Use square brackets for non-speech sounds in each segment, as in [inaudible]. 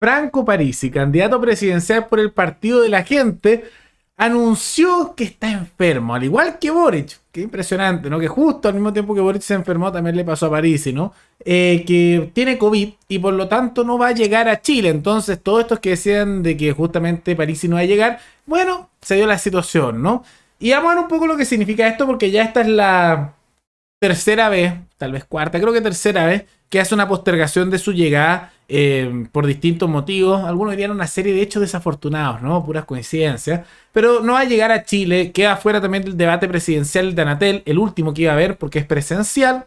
Franco Parisi, candidato presidencial por el Partido de la Gente, anunció que está enfermo, al igual que Boric. Qué impresionante, ¿no? Que justo al mismo tiempo que Boric se enfermó, también le pasó a Parisi, ¿no? Eh, que tiene COVID y por lo tanto no va a llegar a Chile. Entonces, todos estos que decían de que justamente Parisi no va a llegar, bueno, se dio la situación, ¿no? Y vamos a ver un poco lo que significa esto, porque ya esta es la tercera vez, tal vez cuarta, creo que tercera vez, que hace una postergación de su llegada eh, por distintos motivos. Algunos dirían una serie de hechos desafortunados, ¿no? Puras coincidencias. Pero no va a llegar a Chile. Queda fuera también del debate presidencial de Anatel, el último que iba a haber, porque es presencial.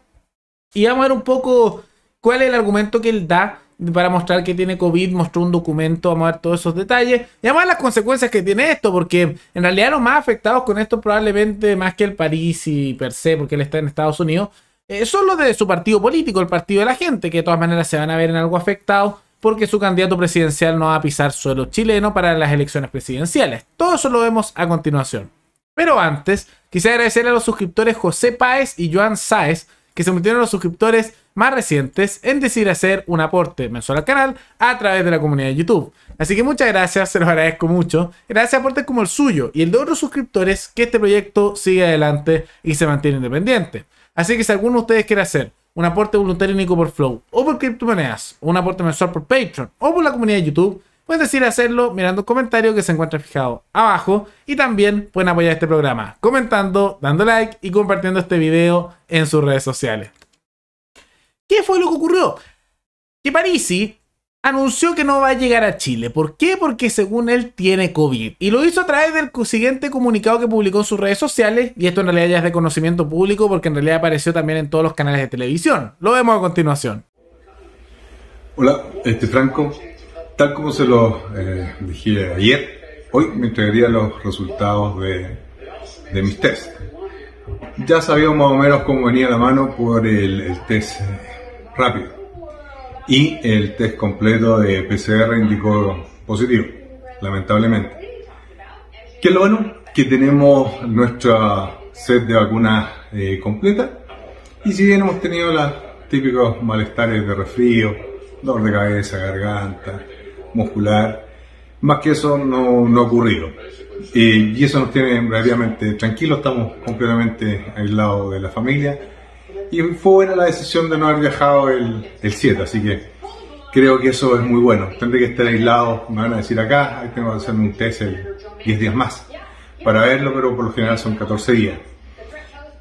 Y vamos a ver un poco cuál es el argumento que él da para mostrar que tiene COVID, mostró un documento, vamos a ver todos esos detalles. Y vamos a ver las consecuencias que tiene esto, porque en realidad los más afectados con esto probablemente más que el París y per se, porque él está en Estados Unidos, son eh, solo de su partido político, el partido de la gente, que de todas maneras se van a ver en algo afectado porque su candidato presidencial no va a pisar suelo chileno para las elecciones presidenciales. Todo eso lo vemos a continuación. Pero antes, quisiera agradecer a los suscriptores José Páez y Joan Sáez, que se metieron los suscriptores más recientes en decidir hacer un aporte mensual al canal a través de la comunidad de YouTube. Así que muchas gracias, se los agradezco mucho. Gracias a aportes como el suyo y el de otros suscriptores que este proyecto sigue adelante y se mantiene independiente. Así que si alguno de ustedes quiere hacer un aporte voluntario único por Flow o por criptomonedas, o un aporte mensual por Patreon o por la comunidad de YouTube, pueden decir hacerlo mirando un comentario que se encuentra fijado abajo y también pueden apoyar este programa comentando, dando like y compartiendo este video en sus redes sociales. ¿Qué fue lo que ocurrió? Que Parisi anunció que no va a llegar a Chile. ¿Por qué? Porque según él tiene COVID. Y lo hizo a través del siguiente comunicado que publicó en sus redes sociales. Y esto en realidad ya es de conocimiento público porque en realidad apareció también en todos los canales de televisión. Lo vemos a continuación. Hola, este Franco. Tal como se lo eh, dije ayer, hoy me entregaría los resultados de, de mis test. Ya sabíamos más o menos cómo venía la mano por el test eh, rápido y el test completo de PCR indicó positivo, lamentablemente. ¿Qué es lo bueno? Que tenemos nuestra sed de vacunas eh, completa y si bien hemos tenido los típicos malestares de resfrío, dolor de cabeza, garganta, muscular, más que eso no, ha ocurrido. Eh, y eso nos tiene relativamente tranquilos, estamos completamente aislados de la familia y fue buena la decisión de no haber viajado el, el 7, así que creo que eso es muy bueno. Tendré que estar aislado, me van a decir acá, ahí tengo que hacerme un test el 10 días más para verlo, pero por lo general son 14 días.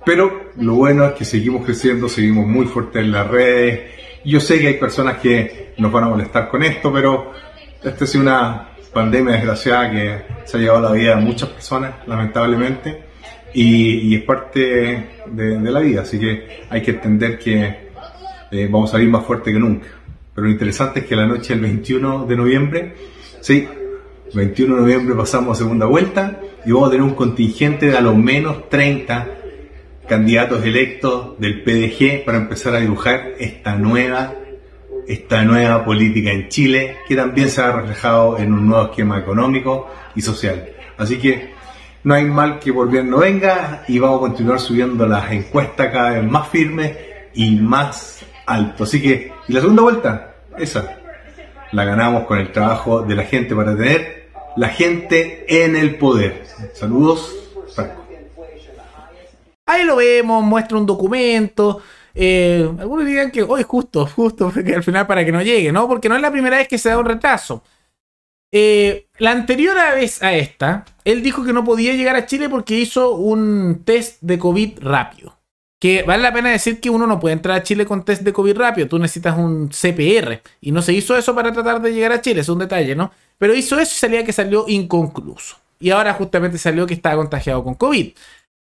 Pero lo bueno es que seguimos creciendo, seguimos muy fuertes en las redes. Yo sé que hay personas que nos van a molestar con esto, pero esta es una pandemia desgraciada que se ha llevado la vida de muchas personas, lamentablemente y, es parte de, la vida, así que hay que entender que eh, vamos a ir más fuerte que nunca. Pero lo interesante es que la noche del 21 de noviembre, sí, 21 de noviembre pasamos a segunda vuelta y vamos a tener un contingente de a lo menos 30 candidatos electos del PDG para empezar a dibujar esta nueva, esta nueva política en Chile que también se ha reflejado en un nuevo esquema económico y social. Así que no hay mal que por bien no venga y vamos a continuar subiendo las encuestas cada vez más firmes y más alto. Así que, y la segunda vuelta, esa, la ganamos con el trabajo de la gente para tener la gente en el poder. Saludos, Ahí lo vemos, muestra un documento. Eh, algunos dirían que hoy es justo, justo, [laughs] que al final para que no llegue, ¿no? Porque no es la primera vez que se da un retraso. Eh, la anterior vez a esta, él dijo que no podía llegar a Chile porque hizo un test de COVID rápido. Que vale la pena decir que uno no puede entrar a Chile con test de COVID rápido, tú necesitas un CPR. Y no se hizo eso para tratar de llegar a Chile, es un detalle, ¿no? Pero hizo eso y salía que salió inconcluso. Y ahora justamente salió que estaba contagiado con COVID.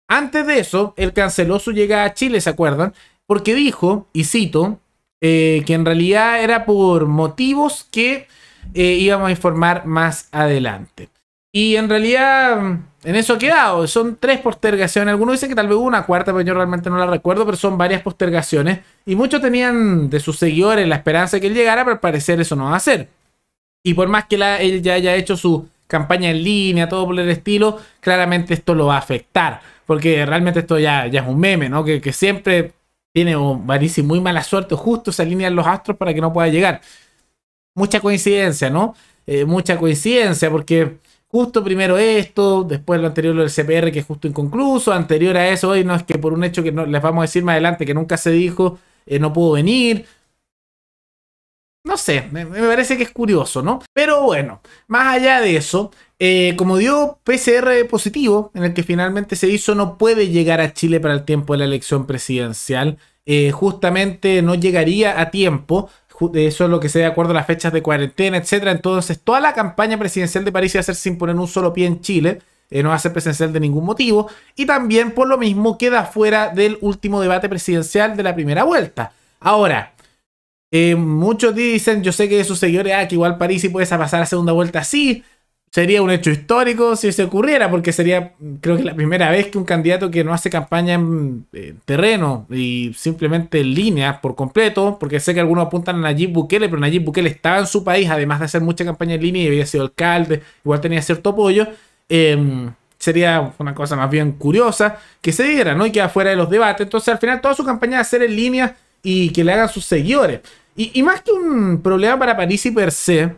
Antes de eso, él canceló su llegada a Chile, ¿se acuerdan? Porque dijo, y cito, eh, que en realidad era por motivos que eh, íbamos a informar más adelante. Y en realidad, en eso ha quedado. Son tres postergaciones. Algunos dicen que tal vez una cuarta, pero yo realmente no la recuerdo, pero son varias postergaciones. Y muchos tenían de sus seguidores la esperanza de que él llegara, pero al parecer eso no va a ser. Y por más que él ya haya hecho su campaña en línea, todo por el estilo, claramente esto lo va a afectar. Porque realmente esto ya, es un meme, ¿no? Que, siempre tiene, un, muy mala suerte, justo se alinean los astros para que no pueda llegar mucha coincidencia, ¿no? Eh, mucha coincidencia, porque justo primero esto, después lo anterior lo del CPR que es justo inconcluso, anterior a eso, hoy no es que por un hecho que no, les vamos a decir más adelante que nunca se dijo, eh, no pudo venir. No sé, me, parece que es curioso, ¿no? Pero bueno, más allá de eso, eh, como dio PCR positivo, en el que finalmente se hizo, no puede llegar a Chile para el tiempo de la elección presidencial. justamente no llegaría a tiempo eso es lo que se de acuerdo a las fechas de cuarentena, etcétera. Entonces, toda la campaña presidencial de París va a ser sin poner un solo pie en Chile. Eh, no va a ser presencial de ningún motivo. Y también, por lo mismo, queda fuera del último debate presidencial de la primera vuelta. Ahora, eh, muchos dicen, yo sé que sus señores ah, que igual París sí puede pasar a segunda vuelta, sí, sería un hecho histórico si se ocurriera, porque sería, creo que la primera vez que un candidato que no hace campaña en eh, terreno y simplemente en línea por completo, porque sé que algunos apuntan a Nayib Bukele, pero Nayib Bukele estaba en su país, además de hacer mucha campaña en línea y había sido alcalde, igual tenía cierto apoyo. Em, sería una cosa más bien curiosa que se diera, ¿no? Y queda fuera de los debates. Entonces, al final, toda su campaña va a ser en línea y que le hagan sus seguidores. Y, y más que un problema para París y per se,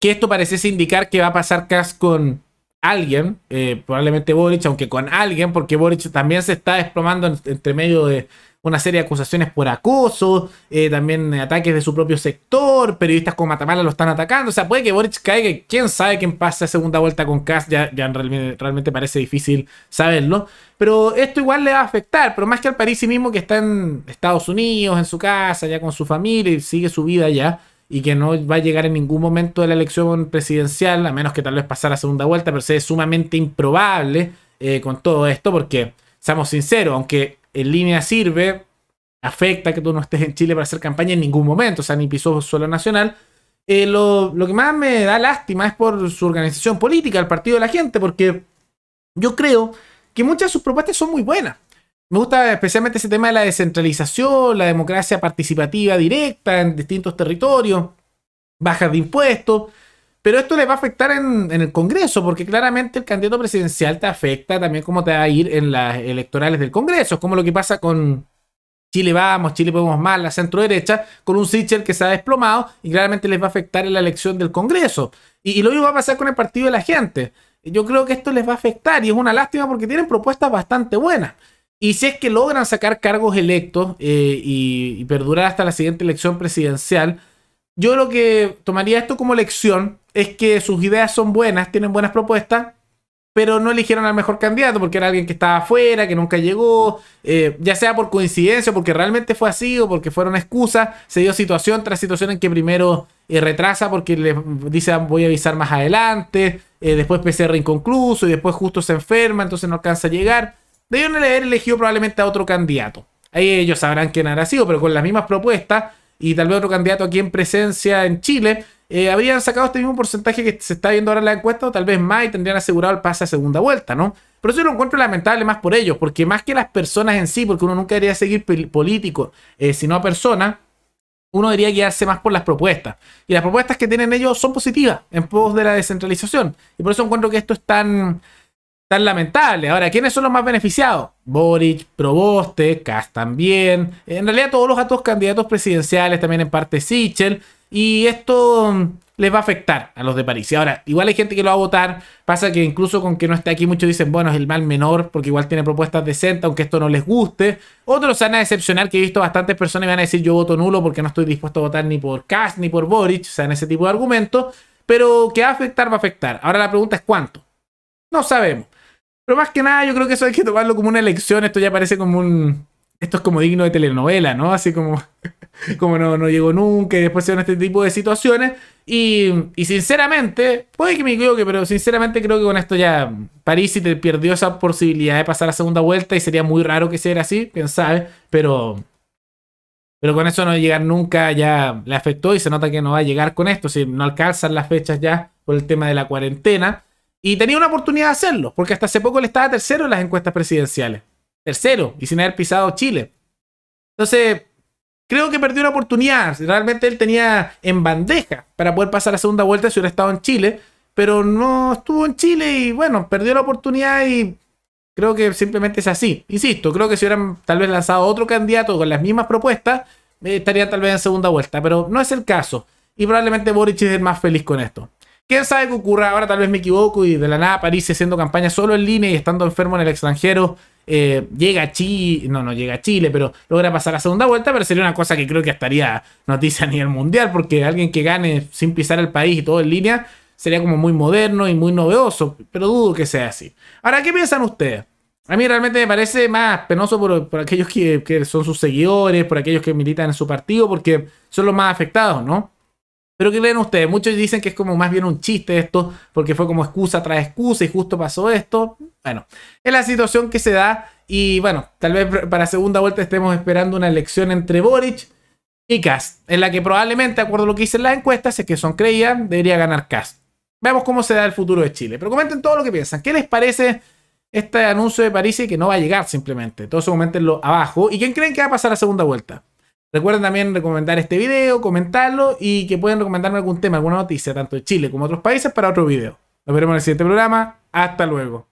que esto parece indicar que va a pasar Cas con alguien, eh, probablemente Boric, aunque con alguien, porque Boric también se está desplomando entre medio de una serie de acusaciones por acoso, eh, también ataques de su propio sector, periodistas como Matamala lo están atacando, o sea, puede que Boric caiga, quién sabe quién pasa segunda vuelta con Cass, ya, realmente, parece difícil saberlo, pero esto igual le va a afectar, pero más que al París sí mismo que está en Estados Unidos, en su casa, ya con su familia y sigue su vida allá y que no va a llegar en ningún momento de la elección presidencial, a menos que tal vez pasara segunda vuelta, pero se es sumamente improbable eh, con todo esto, porque, seamos sinceros, aunque en línea sirve, afecta que tú no estés en Chile para hacer campaña en ningún momento, o sea, ni pisó suelo nacional. Eh, lo, lo que más me da lástima es por su organización política, el Partido de la Gente, porque yo creo que muchas de sus propuestas son muy buenas. Me gusta especialmente ese tema de la descentralización, la democracia participativa directa en distintos territorios, bajas de impuestos. Pero esto les va a afectar en, el Congreso, porque claramente el candidato presidencial te afecta también cómo te va a ir en las electorales del Congreso. Es como lo que pasa con Chile Vamos, Chile Podemos Más, la centro derecha, con un Sitcher que se ha desplomado y claramente les va a afectar en la elección del Congreso. y lo mismo va a pasar con el Partido de la Gente. Yo creo que esto les va a afectar y es una lástima porque tienen propuestas bastante buenas. Y si es que logran sacar cargos electos eh, y, perdurar hasta la siguiente elección presidencial, yo lo que tomaría esto como lección es que sus ideas son buenas, tienen buenas propuestas, pero no eligieron al mejor candidato porque era alguien que estaba afuera, que nunca llegó, eh, ya sea por coincidencia, porque realmente fue así o porque fueron excusas, se dio situación tras situación en que primero eh, retrasa porque le dice voy a avisar más adelante, después PCR inconcluso y después justo se enferma, entonces no alcanza a llegar debieron haber elegido probablemente a otro candidato. Ahí ellos sabrán quién habrá sido, pero con las mismas propuestas y tal vez otro candidato aquí en presencia en Chile, eh, habrían sacado este mismo porcentaje que se está viendo ahora en la encuesta, o tal vez más, y tendrían asegurado el pase a segunda vuelta, ¿no? Pero eso lo encuentro lamentable más por ellos, porque más que las personas en sí, porque uno nunca debería seguir político, eh, sino a personas, uno debería guiarse más por las propuestas. Y las propuestas que tienen ellos son positivas en pos de la descentralización. Y por eso encuentro que esto es tan, tan lamentable. Ahora, ¿quiénes son los más beneficiados? Boric, Proboste, Kass también. En realidad todos los otros candidatos presidenciales, también en parte Sichel. Y esto mm, les va a afectar a los de París. Y ahora, igual hay gente que lo va a votar. Pasa que incluso con que no esté aquí, muchos dicen, bueno, es el mal menor, porque igual tiene propuestas decentes, aunque esto no les guste. Otros van a decepcionar, que he visto bastantes personas y van a decir, yo voto nulo porque no estoy dispuesto a votar ni por Kass ni por Boric, o sea, en ese tipo de argumentos. Pero que va a afectar, va a afectar. Ahora la pregunta es cuánto. No sabemos. Pero más que nada, yo creo que eso hay que tomarlo como una elección. Esto ya parece como un. Esto es como digno de telenovela, ¿no? Así como. [laughs] como no, llegó nunca y después se dan este tipo de situaciones. Y, sinceramente, puede que me equivoque, pero sinceramente creo que con esto ya París te perdió esa posibilidad de pasar a segunda vuelta y sería muy raro que sea así, quién sabe, pero. Pero con eso no llegar nunca ya le afectó y se nota que no va a llegar con esto, si no alcanzan las fechas ya por el tema de la cuarentena. Y tenía una oportunidad de hacerlo, porque hasta hace poco él estaba tercero en las encuestas presidenciales. Tercero, y sin haber pisado Chile. Entonces, creo que perdió una oportunidad. Realmente él tenía en bandeja para poder pasar la segunda vuelta si hubiera estado en Chile, pero no estuvo en Chile y bueno, perdió la oportunidad y creo que simplemente es así. Insisto, creo que si hubieran tal vez lanzado otro candidato con las mismas propuestas, eh, estaría tal vez en segunda vuelta, pero no es el caso. Y probablemente Boric es el más feliz con esto. Quién sabe qué ocurra ahora, tal vez me equivoco y de la nada París haciendo campaña solo en línea y estando enfermo en el extranjero. Eh, llega a Chile, no, no llega a Chile, pero logra pasar la segunda vuelta, pero sería una cosa que creo que estaría noticia a nivel mundial, porque alguien que gane sin pisar el país y todo en línea sería como muy moderno y muy novedoso, pero dudo que sea así. Ahora, ¿qué piensan ustedes? A mí realmente me parece más penoso por, aquellos que son sus seguidores, por aquellos que militan en su partido, porque son los más afectados, ¿no? Pero ¿qué creen ustedes? Muchos dicen que es como más bien un chiste esto, porque fue como excusa tras excusa y justo pasó esto. Bueno, es la situación que se da y bueno, tal vez para segunda vuelta estemos esperando una elección entre Boric y Kass. en la que probablemente, de acuerdo a lo que dicen las encuestas, es que son creían, debería ganar Kass. Veamos cómo se da el futuro de Chile. Pero comenten todo lo que piensan. ¿Qué les parece este anuncio de París y que no va a llegar simplemente? Todos comentenlo lo abajo. ¿Y quién creen que va a pasar a segunda vuelta? Recuerden también recomendar este video, comentarlo y que pueden recomendarme algún tema, alguna noticia, tanto de Chile como de otros países, para otro video. Nos veremos en el siguiente programa. Hasta luego.